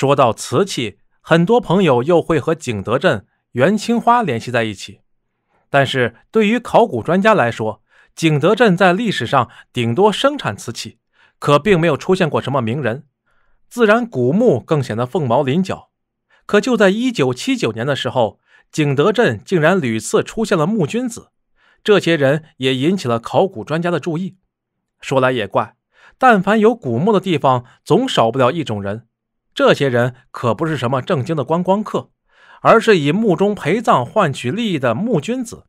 说到瓷器，很多朋友又会和景德镇元青花联系在一起。但是，对于考古专家来说，景德镇在历史上顶多生产瓷器，可并没有出现过什么名人，自然古墓更显得凤毛麟角。可就在1979年的时候，景德镇竟然屡次出现了墓君子，这些人也引起了考古专家的注意。说来也怪，但凡有古墓的地方，总少不了一种人。这些人可不是什么正经的观光客，而是以墓中陪葬换取利益的墓君子。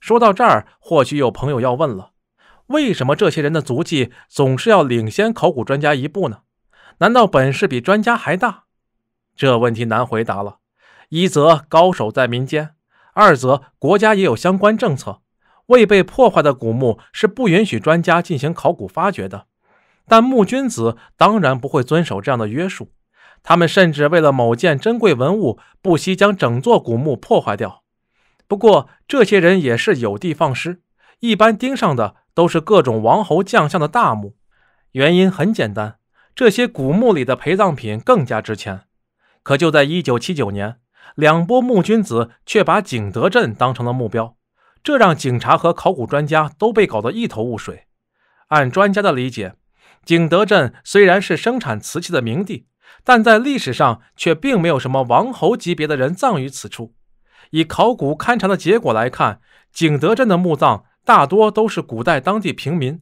说到这儿，或许有朋友要问了：为什么这些人的足迹总是要领先考古专家一步呢？难道本事比专家还大？这问题难回答了。一则高手在民间，二则国家也有相关政策：未被破坏的古墓是不允许专家进行考古发掘的。但墓君子当然不会遵守这样的约束。他们甚至为了某件珍贵文物，不惜将整座古墓破坏掉。不过，这些人也是有的放矢，一般盯上的都是各种王侯将相的大墓。原因很简单，这些古墓里的陪葬品更加值钱。可就在1979年，两波墓君子却把景德镇当成了目标，这让警察和考古专家都被搞得一头雾水。按专家的理解，景德镇虽然是生产瓷器的名地，但在历史上却并没有什么王侯级别的人葬于此处。以考古勘察的结果来看，景德镇的墓葬大多都是古代当地平民。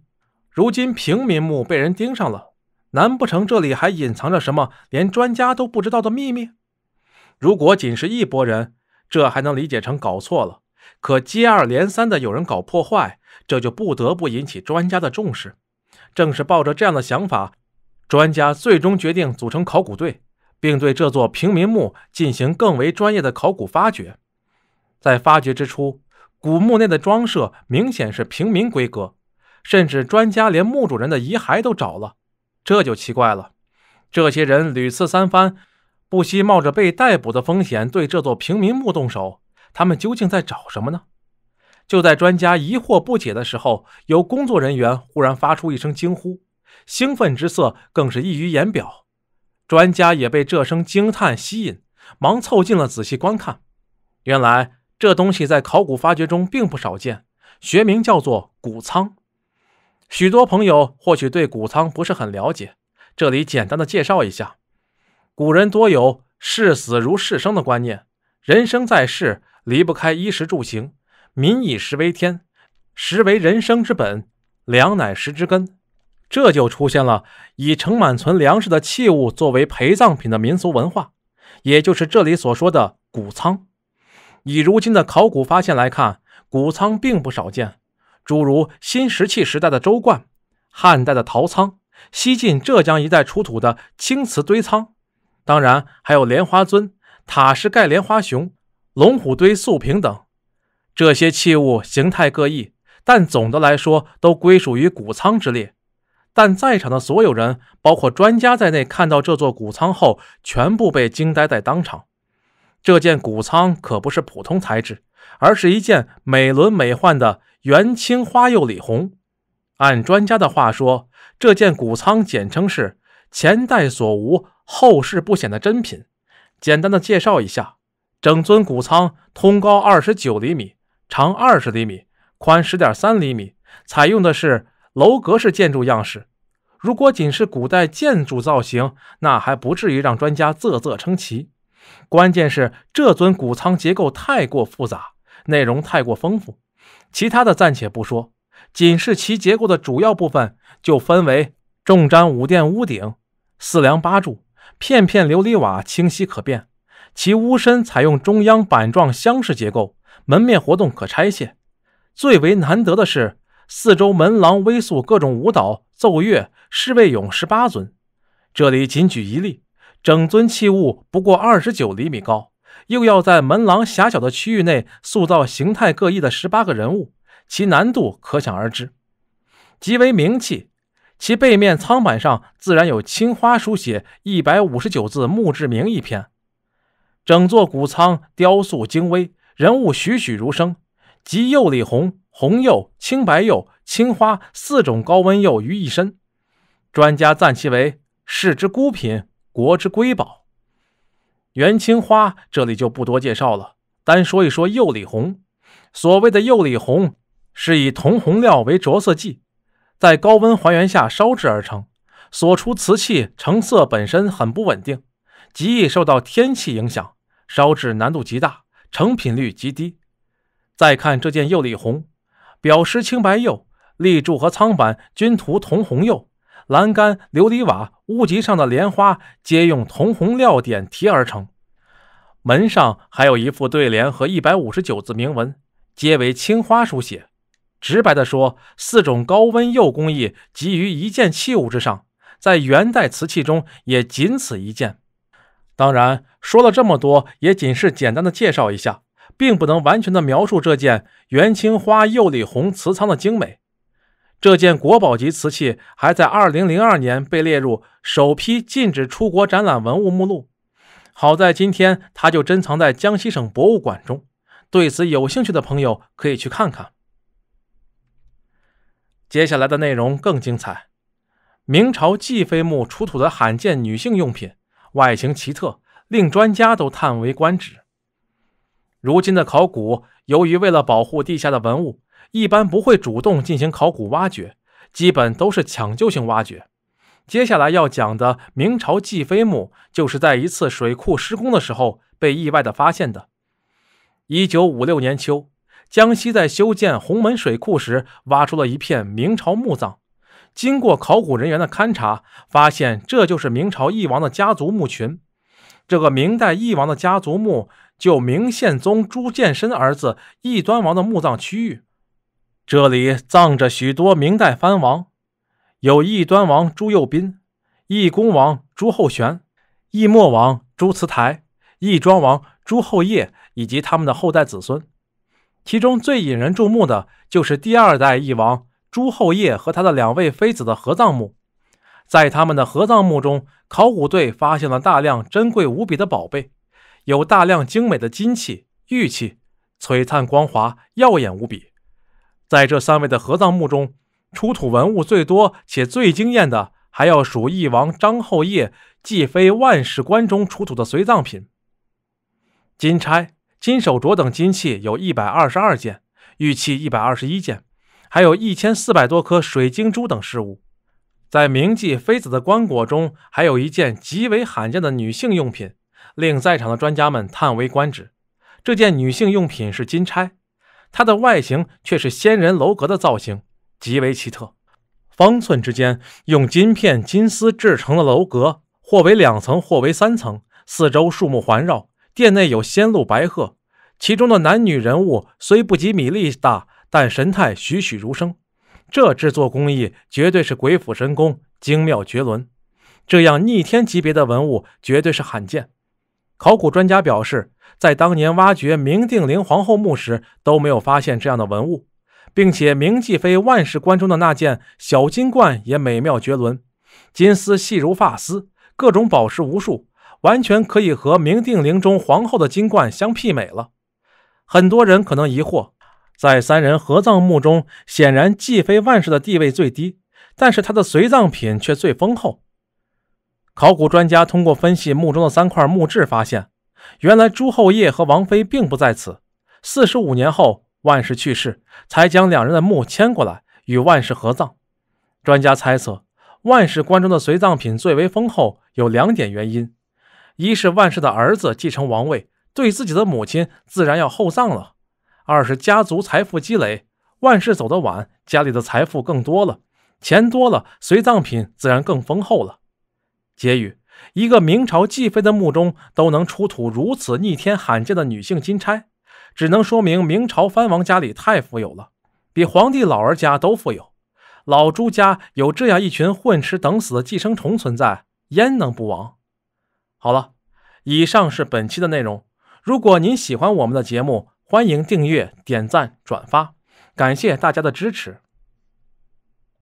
如今平民墓被人盯上了，难不成这里还隐藏着什么连专家都不知道的秘密？如果仅是一拨人，这还能理解成搞错了。可接二连三的有人搞破坏，这就不得不引起专家的重视。正是抱着这样的想法。专家最终决定组成考古队，并对这座平民墓进行更为专业的考古发掘。在发掘之初，古墓内的装设明显是平民规格，甚至专家连墓主人的遗骸都找了，这就奇怪了。这些人屡次三番，不惜冒着被逮捕的风险对这座平民墓动手，他们究竟在找什么呢？就在专家疑惑不解的时候，有工作人员忽然发出一声惊呼。兴奋之色更是溢于言表，专家也被这声惊叹吸引，忙凑近了仔细观看。原来这东西在考古发掘中并不少见，学名叫做谷仓。许多朋友或许对谷仓不是很了解，这里简单的介绍一下。古人多有视死如视生的观念，人生在世离不开衣食住行，民以食为天，食为人生之本，粮乃食之根。这就出现了以盛满存粮食的器物作为陪葬品的民俗文化，也就是这里所说的谷仓。以如今的考古发现来看，谷仓并不少见，诸如新石器时代的周冠、汉代的陶仓、西晋浙江一带出土的青瓷堆仓，当然还有莲花尊、塔式盖莲花熊、龙虎堆素瓶等。这些器物形态各异，但总的来说都归属于谷仓之列。但在场的所有人，包括专家在内，看到这座古仓后，全部被惊呆在当场。这件古仓可不是普通材质，而是一件美轮美奂的元青花釉里红。按专家的话说，这件谷仓简称是前代所无，后世不显的珍品。简单的介绍一下，整尊谷仓通高二十九厘米，长二十厘米，宽十点三厘米，采用的是。楼阁式建筑样式，如果仅是古代建筑造型，那还不至于让专家啧啧称奇。关键是这尊古仓结构太过复杂，内容太过丰富。其他的暂且不说，仅是其结构的主要部分就分为重檐五殿屋顶、四梁八柱、片片琉璃瓦清晰可辨。其屋身采用中央板状箱式结构，门面活动可拆卸。最为难得的是。四周门廊微塑各种舞蹈、奏乐、侍卫俑十八尊，这里仅举一例，整尊器物不过二十九厘米高，又要在门廊狭小的区域内塑造形态各异的十八个人物，其难度可想而知，极为名气，其背面舱板上自然有青花书写一百五十九字墓志铭一篇。整座谷仓雕塑精微，人物栩栩如生，极右李红、红釉、青白釉、青花四种高温釉于一身，专家赞其为世之孤品、国之瑰宝。元青花这里就不多介绍了，单说一说釉里红。所谓的釉里红，是以铜红料为着色剂，在高温还原下烧制而成。所出瓷器成色本身很不稳定，极易受到天气影响，烧制难度极大，成品率极低。再看这件釉里红。表石青白釉，立柱和仓板均涂铜红釉，栏杆、琉璃瓦、屋脊上的莲花皆用铜红料点题而成。门上还有一副对联和一百五十九字铭文，皆为青花书写。直白地说，四种高温釉工艺集于一件器物之上，在元代瓷器中也仅此一件。当然，说了这么多，也仅是简单的介绍一下。并不能完全的描述这件元青花釉里红瓷仓的精美。这件国宝级瓷器还在2002年被列入首批禁止出国展览文物目录。好在今天它就珍藏在江西省博物馆中，对此有兴趣的朋友可以去看看。接下来的内容更精彩。明朝纪妃墓出土的罕见女性用品，外形奇特，令专家都叹为观止。如今的考古，由于为了保护地下的文物，一般不会主动进行考古挖掘，基本都是抢救性挖掘。接下来要讲的明朝继妃墓，就是在一次水库施工的时候被意外的发现的。一九五六年秋，江西在修建洪门水库时，挖出了一片明朝墓葬。经过考古人员的勘察，发现这就是明朝翼王的家族墓群。这个明代翼王的家族墓。就明宪宗朱见深儿子异端王的墓葬区域，这里葬着许多明代藩王，有异端王朱佑斌、异恭王朱厚玄、异末王朱慈台、异庄王朱厚业以及他们的后代子孙。其中最引人注目的就是第二代异王朱厚业和他的两位妃子的合葬墓，在他们的合葬墓中，考古队发现了大量珍贵无比的宝贝。有大量精美的金器、玉器，璀璨光华，耀眼无比。在这三位的合葬墓中，出土文物最多且最惊艳的，还要数翼王张后业继妃万氏棺中出土的随葬品：金钗、金手镯等金器有一百二十二件，玉器一百二十一件，还有一千四百多颗水晶珠等饰物。在明记妃子的棺椁中，还有一件极为罕见的女性用品。令在场的专家们叹为观止。这件女性用品是金钗，它的外形却是仙人楼阁的造型，极为奇特。方寸之间，用金片、金丝制成的楼阁，或为两层，或为三层，四周树木环绕，殿内有仙鹿、白鹤。其中的男女人物虽不及米粒大，但神态栩栩如生。这制作工艺绝对是鬼斧神工，精妙绝伦。这样逆天级别的文物绝对是罕见。考古专家表示，在当年挖掘明定陵皇后墓时，都没有发现这样的文物，并且明继妃万氏棺中的那件小金冠也美妙绝伦，金丝细如发丝，各种宝石无数，完全可以和明定陵中皇后的金冠相媲美了。很多人可能疑惑，在三人合葬墓中，显然继妃万氏的地位最低，但是她的随葬品却最丰厚。考古专家通过分析墓中的三块墓志，发现原来朱厚业和王妃并不在此。四十五年后，万氏去世，才将两人的墓迁过来与万氏合葬。专家猜测，万氏棺中的随葬品最为丰厚，有两点原因：一是万氏的儿子继承王位，对自己的母亲自然要厚葬了；二是家族财富积累，万氏走得晚，家里的财富更多了，钱多了，随葬品自然更丰厚了。结语：一个明朝继妃的墓中都能出土如此逆天罕见的女性金钗，只能说明明朝藩王家里太富有了，比皇帝老儿家都富有。老朱家有这样一群混吃等死的寄生虫存在，焉能不亡？好了，以上是本期的内容。如果您喜欢我们的节目，欢迎订阅、点赞、转发，感谢大家的支持。